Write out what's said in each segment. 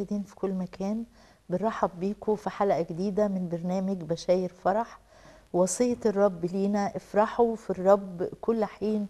المشاهدين في كل مكان بنرحب بيكم في حلقة جديدة من برنامج بشاير فرح وصية الرب لينا افرحوا في الرب كل حين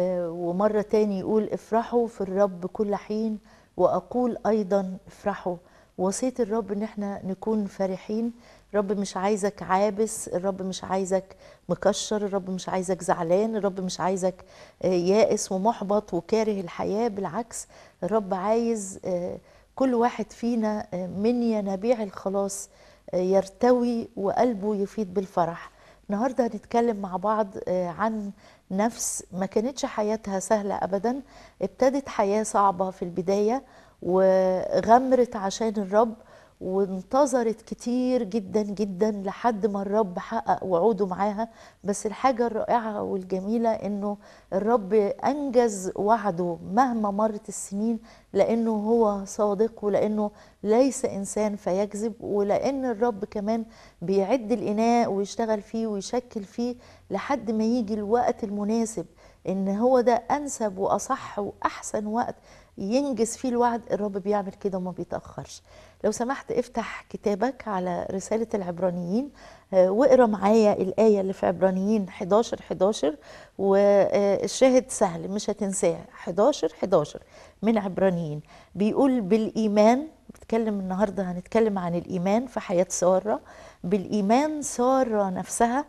آه، ومرة تاني يقول افرحوا في الرب كل حين وأقول أيضا افرحوا وصية الرب إن احنا نكون فرحين الرب مش عايزك عابس الرب مش عايزك مكشر الرب مش عايزك زعلان الرب مش عايزك آه، يائس ومحبط وكاره الحياة بالعكس الرب عايز آه، كل واحد فينا آه، من ينابيع الخلاص آه، يرتوي وقلبه يفيض بالفرح النهارده هنتكلم مع بعض آه، عن نفس ما كانتش حياتها سهله ابدا ابتدت حياه صعبه في البدايه وغمرت عشان الرب وانتظرت كتير جدا جدا لحد ما الرب حقق وعوده معاها بس الحاجة الرائعة والجميلة انه الرب انجز وعده مهما مرت السنين لانه هو صادق ولانه ليس انسان فيكذب ولان الرب كمان بيعد الاناء ويشتغل فيه ويشكل فيه لحد ما يجي الوقت المناسب ان هو ده انسب واصح واحسن وقت ينجز فيه الوعد الرب بيعمل كده وما بيتأخرش لو سمحت افتح كتابك على رسالة العبرانيين آه، واقرا معايا الآية اللي في عبرانيين 11 11 والشاهد سهل مش هتنساه 11 11 من عبرانيين بيقول بالإيمان بتكلم النهاردة هنتكلم عن الإيمان في حياة سارة بالإيمان سارة نفسها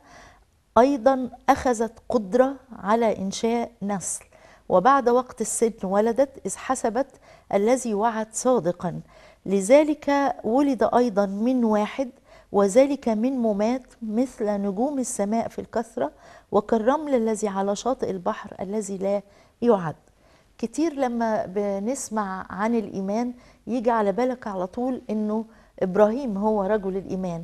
أيضا أخذت قدرة على إنشاء نسل وبعد وقت السجن ولدت إذ حسبت الذي وعد صادقا لذلك ولد أيضا من واحد وذلك من ممات مثل نجوم السماء في الكثرة وكالرمل الذي على شاطئ البحر الذي لا يعد كتير لما بنسمع عن الإيمان يجي على بالك على طول أنه إبراهيم هو رجل الإيمان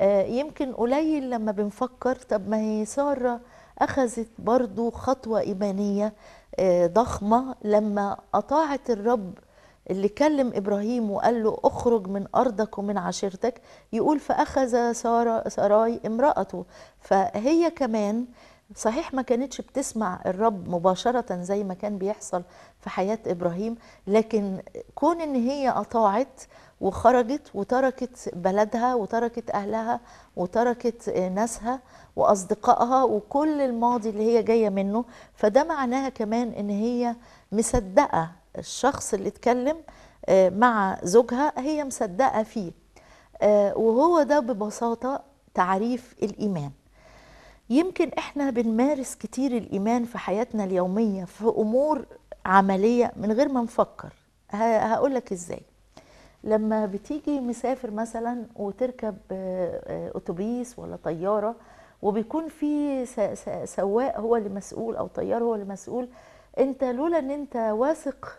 آه، يمكن قليل لما بنفكر طب ما هي سارة أخذت برضو خطوة إيمانية آه، ضخمه لما اطاعت الرب اللي كلم ابراهيم وقال له اخرج من ارضك ومن عشيرتك يقول فاخذ ساره امراته فهي كمان صحيح ما كانتش بتسمع الرب مباشرة زي ما كان بيحصل في حياة إبراهيم لكن كون إن هي أطاعت وخرجت وتركت بلدها وتركت أهلها وتركت ناسها وأصدقائها وكل الماضي اللي هي جاية منه فده معناها كمان إن هي مصدقة الشخص اللي اتكلم آه، مع زوجها هي مصدقة فيه آه، وهو ده ببساطة تعريف الإيمان يمكن احنا بنمارس كتير الايمان في حياتنا اليوميه في امور عمليه من غير ما نفكر هقول لك ازاي لما بتيجي مسافر مثلا وتركب آه، اتوبيس ولا طياره وبيكون في سواق هو اللي مسؤول او طيار هو اللي مسؤول انت لولا ان انت واثق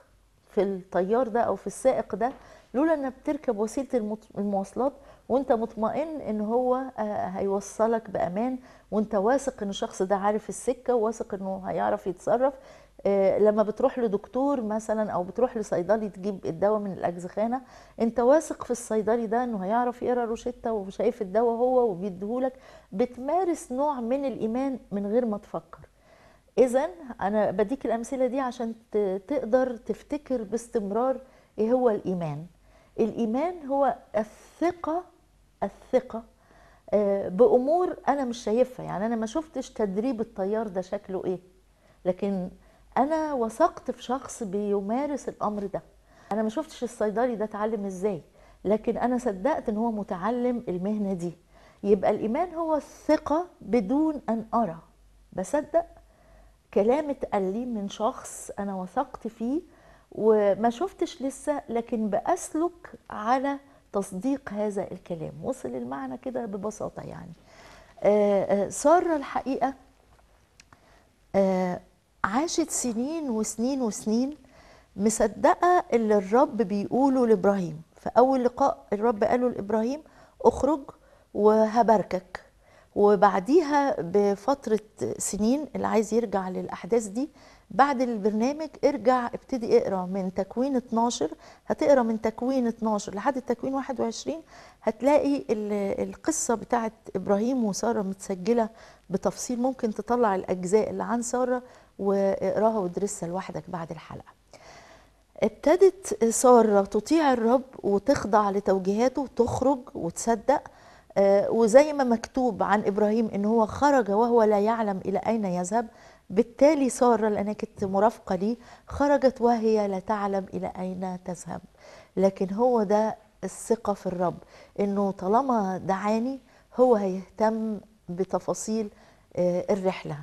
في الطيار ده او في السائق ده لولا انك بتركب وسيله المواصلات وانت مطمئن ان هو آه، هيوصلك بامان وانت واثق ان الشخص ده عارف السكه وواثق انه هيعرف يتصرف آه، لما بتروح لدكتور مثلا او بتروح لصيدلي تجيب الدواء من الاجزخانه انت واثق في الصيدلي ده انه هيعرف يقرا روشته وشايف الدواء هو وبيديهولك بتمارس نوع من الايمان من غير ما تفكر اذا انا بديك الامثله دي عشان تقدر تفتكر باستمرار ايه هو الايمان الايمان هو الثقه الثقه آه، بامور انا مش شايفها يعني انا ما شفتش تدريب الطيار ده شكله ايه لكن انا وثقت في شخص بيمارس الامر ده انا ما شفتش الصيدلي ده اتعلم ازاي لكن انا صدقت ان هو متعلم المهنه دي يبقى الايمان هو الثقه بدون ان ارى بصدق كلام اتقال لي من شخص انا وثقت فيه وما شفتش لسه لكن باسلك على تصديق هذا الكلام وصل المعنى كده ببساطة يعني آه، آه، سارة الحقيقة آه، عاشت سنين وسنين وسنين مصدقة اللي الرب بيقوله لإبراهيم في أول لقاء الرب قاله لإبراهيم اخرج وهباركك وبعديها بفترة سنين اللي عايز يرجع للأحداث دي بعد البرنامج ارجع ابتدي اقرا من تكوين 12 هتقرا من تكوين 12 لحد التكوين 21 هتلاقي القصه بتاعه ابراهيم وساره متسجله بتفصيل ممكن تطلع الاجزاء اللي عن ساره واقراها وادرسها لوحدك بعد الحلقه ابتدت ساره تطيع الرب وتخضع لتوجيهاته وتخرج وتصدق آه، وزي ما مكتوب عن إبراهيم إن هو خرج وهو لا يعلم إلى أين يذهب بالتالي سارة لأنها كنت مرافقة لي خرجت وهي لا تعلم إلى أين تذهب لكن هو ده الثقة في الرب إنه طالما دعاني هو هيهتم بتفاصيل آه، الرحلة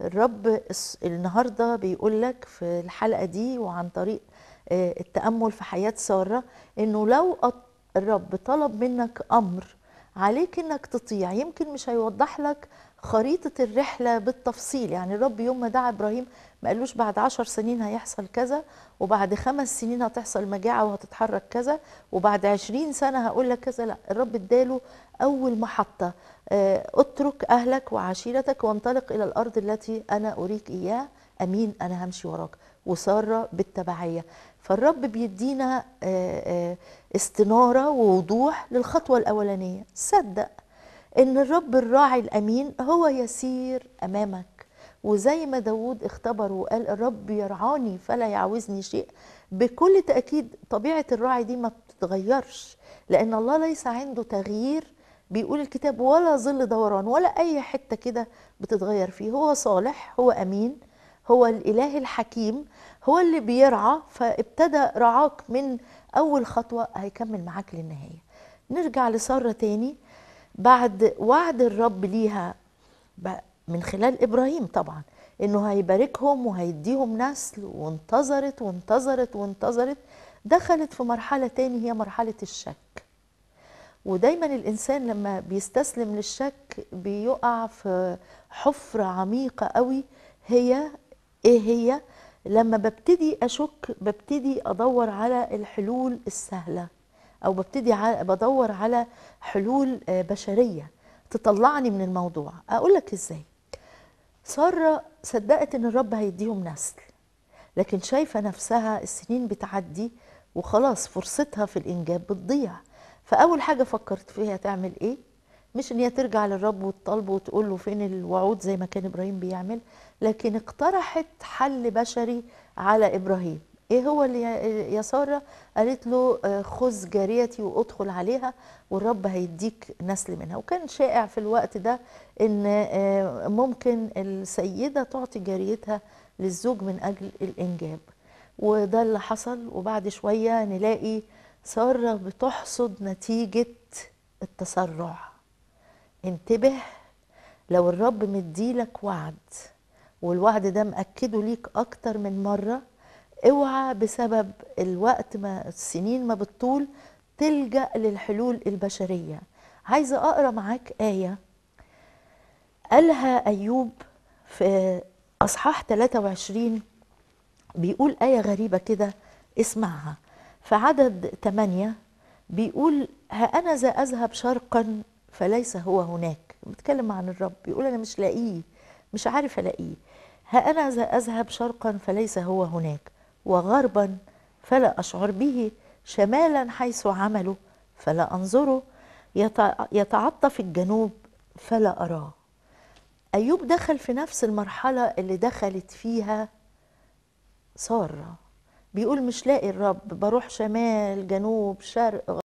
الرب النهاردة بيقول لك في الحلقة دي وعن طريق آه، التأمل في حياة سارة إنه لو الرب طلب منك أمر عليك انك تطيع يمكن مش هيوضح لك خريطة الرحلة بالتفصيل يعني الرب يوم ما دعا إبراهيم ما قالوش بعد عشر سنين هيحصل كذا وبعد خمس سنين هتحصل مجاعة وهتتحرك كذا وبعد عشرين سنة هقول لك كذا لا الرب اداله أول محطة آه، اترك أهلك وعشيرتك وانطلق إلى الأرض التي أنا أريك إياه أمين أنا همشي وراك وسارة بالتبعية فالرب بيدينا آه، آه، استناره ووضوح للخطوه الاولانيه صدق ان الرب الراعي الامين هو يسير امامك وزي ما داود اختبر وقال الرب يرعاني فلا يعوزني شيء بكل تأكيد طبيعة الراعي دي ما بتتغيرش لأن الله ليس عنده تغيير بيقول الكتاب ولا ظل دوران ولا أي حتة كده بتتغير فيه هو صالح هو أمين هو الإله الحكيم هو اللي بيرعى فابتدى رعاك من أول خطوة هيكمل معاك للنهاية نرجع لسارة تاني بعد وعد الرب ليها من خلال إبراهيم طبعا إنه هيباركهم وهيديهم نسل وانتظرت وانتظرت وانتظرت دخلت في مرحلة تاني هي مرحلة الشك ودايما الإنسان لما بيستسلم للشك بيقع في حفرة عميقة قوي هي ايه هي لما ببتدي اشك ببتدي ادور على الحلول السهله او ببتدي بدور على حلول آه، بشريه تطلعني من الموضوع اقول لك ازاي ساره صدقت ان الرب هيديهم نسل لكن شايفه نفسها السنين بتعدي وخلاص فرصتها في الانجاب بتضيع فاول حاجه فكرت فيها تعمل ايه مش ان هي ترجع للرب وتطالبه وتقول له فين الوعود زي ما كان ابراهيم بيعمل لكن اقترحت حل بشري على ابراهيم ايه هو اللي يا ساره قالت له آه، خذ جاريتي وادخل عليها والرب هيديك نسل منها وكان شائع في الوقت ده ان آه، ممكن السيده تعطي جاريتها للزوج من اجل الانجاب وده اللي حصل وبعد شويه نلاقي ساره بتحصد نتيجه التسرع انتبه لو الرب مديلك وعد والوعد ده مأكده ليك أكتر من مرة اوعى بسبب الوقت ما السنين ما بتطول تلجأ للحلول البشرية عايزة أقرأ معاك آية قالها أيوب في أصحاح 23 بيقول آية غريبة كده اسمعها في عدد 8 بيقول ها أنا ذا أذهب شرقا فليس هو هناك بتكلم عن الرب يقول أنا مش لاقيه مش عارف ألاقيه ها أنا أذهب شرقا فليس هو هناك وغربا فلا أشعر به شمالا حيث عمله فلا أنظره يتعطف الجنوب فلا أراه أيوب دخل في نفس المرحلة اللي دخلت فيها سارة بيقول مش لاقي الرب بروح شمال جنوب شرق